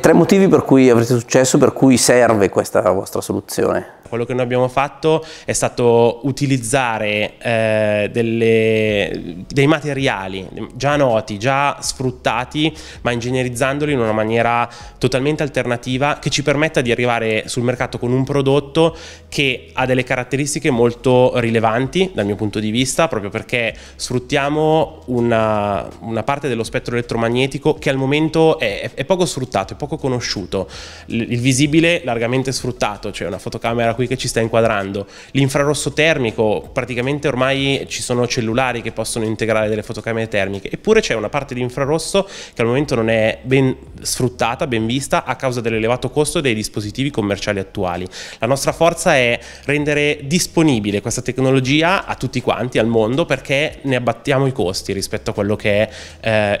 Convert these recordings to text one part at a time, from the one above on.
Tre motivi per cui avrete successo, per cui serve questa vostra soluzione. Quello che noi abbiamo fatto è stato utilizzare eh, delle, dei materiali già noti, già sfruttati, ma ingegnerizzandoli in una maniera totalmente alternativa che ci permetta di arrivare sul mercato con un prodotto che ha delle caratteristiche molto rilevanti dal mio punto di vista, proprio perché sfruttiamo una, una parte dello spettro elettromagnetico che al momento è, è poco sfruttato, è poco conosciuto. Il visibile largamente sfruttato, cioè una fotocamera qui che ci sta inquadrando. L'infrarosso termico, praticamente ormai ci sono cellulari che possono integrare delle fotocamere termiche, eppure c'è una parte di infrarosso che al momento non è ben sfruttata, ben vista, a causa dell'elevato costo dei dispositivi commerciali attuali. La nostra forza è rendere disponibile questa tecnologia a tutti quanti, al mondo, perché ne abbattiamo i costi rispetto a quello che è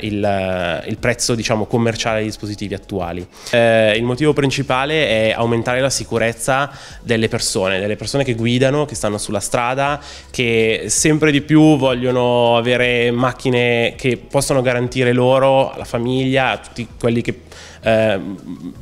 eh, il, il, prezzo diciamo, commerciale dei dispositivi attuali. Eh, il motivo principale è aumentare la sicurezza delle delle persone, delle persone che guidano, che stanno sulla strada, che sempre di più vogliono avere macchine che possono garantire loro, alla famiglia, a tutti quelli che eh,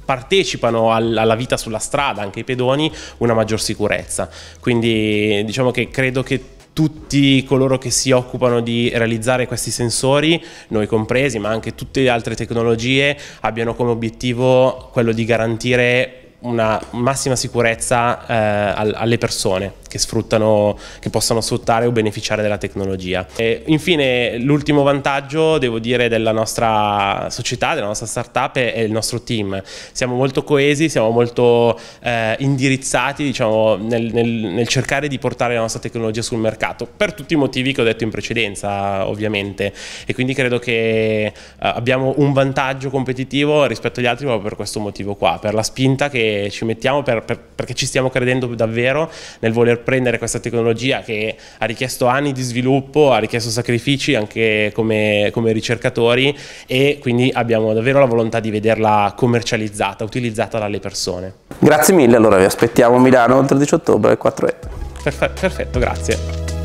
partecipano alla vita sulla strada, anche i pedoni, una maggior sicurezza. Quindi diciamo che credo che tutti coloro che si occupano di realizzare questi sensori, noi compresi, ma anche tutte le altre tecnologie, abbiano come obiettivo quello di garantire una massima sicurezza eh, alle persone che, sfruttano, che possano sfruttare o beneficiare della tecnologia. E infine l'ultimo vantaggio devo dire della nostra società, della nostra startup è il nostro team. Siamo molto coesi, siamo molto eh, indirizzati diciamo, nel, nel, nel cercare di portare la nostra tecnologia sul mercato per tutti i motivi che ho detto in precedenza ovviamente e quindi credo che eh, abbiamo un vantaggio competitivo rispetto agli altri proprio per questo motivo qua, per la spinta che ci mettiamo per, per, perché ci stiamo credendo davvero nel voler prendere questa tecnologia che ha richiesto anni di sviluppo, ha richiesto sacrifici anche come, come ricercatori e quindi abbiamo davvero la volontà di vederla commercializzata, utilizzata dalle persone. Grazie mille, allora vi aspettiamo a Milano il 13 ottobre alle 4 e. perfetto grazie.